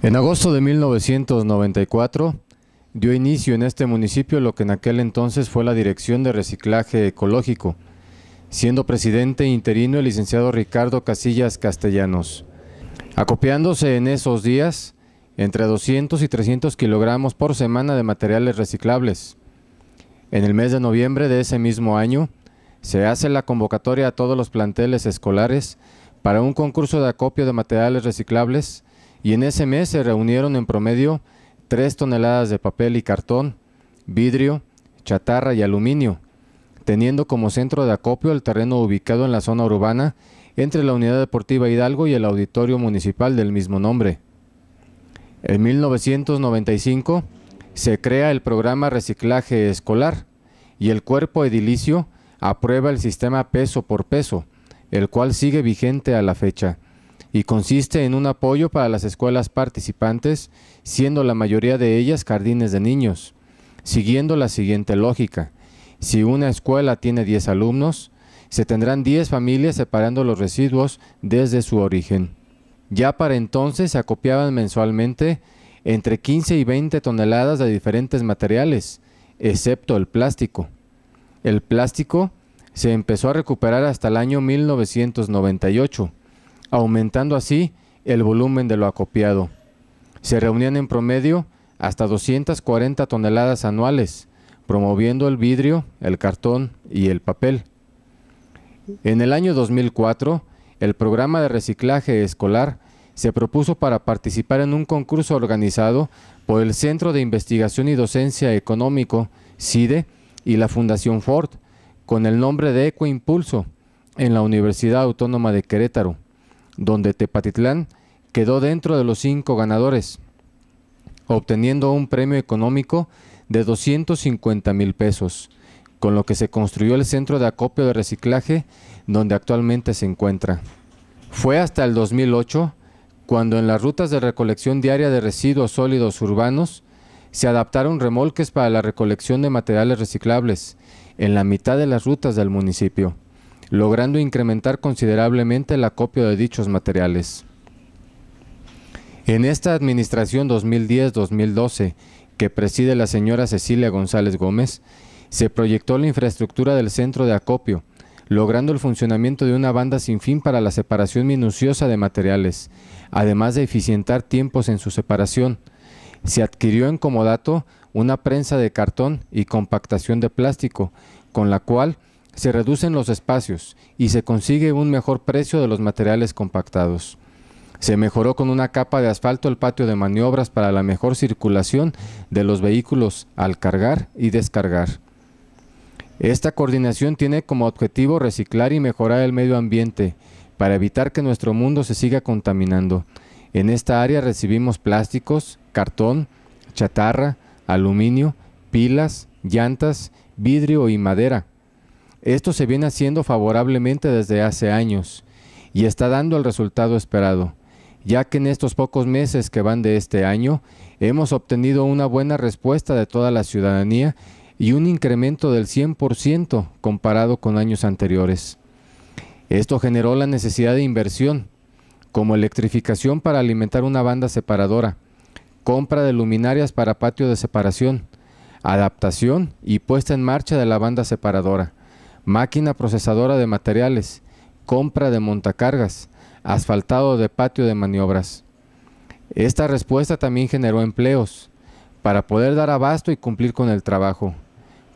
En agosto de 1994 dio inicio en este municipio lo que en aquel entonces fue la Dirección de Reciclaje Ecológico, siendo presidente interino el licenciado Ricardo Casillas Castellanos. Acopiándose en esos días entre 200 y 300 kilogramos por semana de materiales reciclables. En el mes de noviembre de ese mismo año, se hace la convocatoria a todos los planteles escolares para un concurso de acopio de materiales reciclables y en ese mes se reunieron en promedio tres toneladas de papel y cartón, vidrio, chatarra y aluminio, teniendo como centro de acopio el terreno ubicado en la zona urbana entre la Unidad Deportiva Hidalgo y el Auditorio Municipal del mismo nombre. En 1995 se crea el programa Reciclaje Escolar y el cuerpo edilicio aprueba el sistema peso por peso, el cual sigue vigente a la fecha y consiste en un apoyo para las escuelas participantes, siendo la mayoría de ellas jardines de niños, siguiendo la siguiente lógica. Si una escuela tiene 10 alumnos, se tendrán 10 familias separando los residuos desde su origen. Ya para entonces se acopiaban mensualmente entre 15 y 20 toneladas de diferentes materiales, excepto el plástico. El plástico se empezó a recuperar hasta el año 1998 aumentando así el volumen de lo acopiado. Se reunían en promedio hasta 240 toneladas anuales, promoviendo el vidrio, el cartón y el papel. En el año 2004, el programa de reciclaje escolar se propuso para participar en un concurso organizado por el Centro de Investigación y Docencia Económico, CIDE, y la Fundación Ford, con el nombre de Ecoimpulso, en la Universidad Autónoma de Querétaro donde Tepatitlán quedó dentro de los cinco ganadores, obteniendo un premio económico de 250 mil pesos, con lo que se construyó el centro de acopio de reciclaje donde actualmente se encuentra. Fue hasta el 2008 cuando en las rutas de recolección diaria de residuos sólidos urbanos se adaptaron remolques para la recolección de materiales reciclables en la mitad de las rutas del municipio logrando incrementar considerablemente el acopio de dichos materiales. En esta administración 2010-2012, que preside la señora Cecilia González Gómez, se proyectó la infraestructura del centro de acopio, logrando el funcionamiento de una banda sin fin para la separación minuciosa de materiales, además de eficientar tiempos en su separación. Se adquirió en comodato una prensa de cartón y compactación de plástico, con la cual se reducen los espacios y se consigue un mejor precio de los materiales compactados. Se mejoró con una capa de asfalto el patio de maniobras para la mejor circulación de los vehículos al cargar y descargar. Esta coordinación tiene como objetivo reciclar y mejorar el medio ambiente para evitar que nuestro mundo se siga contaminando. En esta área recibimos plásticos, cartón, chatarra, aluminio, pilas, llantas, vidrio y madera esto se viene haciendo favorablemente desde hace años y está dando el resultado esperado, ya que en estos pocos meses que van de este año hemos obtenido una buena respuesta de toda la ciudadanía y un incremento del 100% comparado con años anteriores. Esto generó la necesidad de inversión, como electrificación para alimentar una banda separadora, compra de luminarias para patio de separación, adaptación y puesta en marcha de la banda separadora máquina procesadora de materiales, compra de montacargas, asfaltado de patio de maniobras. Esta respuesta también generó empleos para poder dar abasto y cumplir con el trabajo.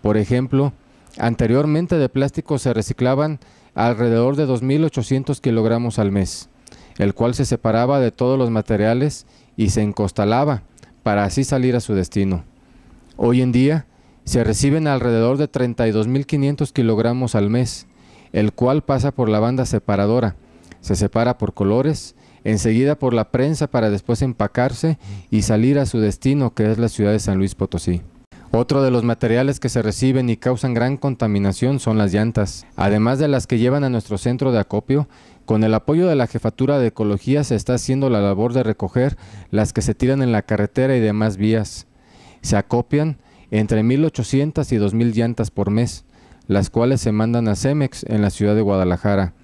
Por ejemplo, anteriormente de plástico se reciclaban alrededor de 2.800 kilogramos al mes, el cual se separaba de todos los materiales y se encostalaba para así salir a su destino. Hoy en día, se reciben alrededor de 32.500 kilogramos al mes, el cual pasa por la banda separadora, se separa por colores, enseguida por la prensa para después empacarse y salir a su destino, que es la ciudad de San Luis Potosí. Otro de los materiales que se reciben y causan gran contaminación son las llantas, además de las que llevan a nuestro centro de acopio, con el apoyo de la Jefatura de Ecología se está haciendo la labor de recoger las que se tiran en la carretera y demás vías. Se acopian, entre 1.800 y 2.000 llantas por mes, las cuales se mandan a Cemex en la ciudad de Guadalajara.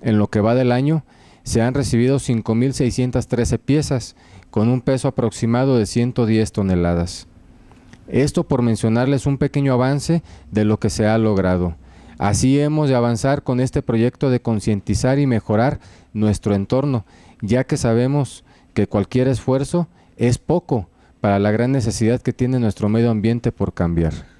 En lo que va del año, se han recibido 5.613 piezas, con un peso aproximado de 110 toneladas. Esto por mencionarles un pequeño avance de lo que se ha logrado. Así hemos de avanzar con este proyecto de concientizar y mejorar nuestro entorno, ya que sabemos que cualquier esfuerzo es poco para la gran necesidad que tiene nuestro medio ambiente por cambiar.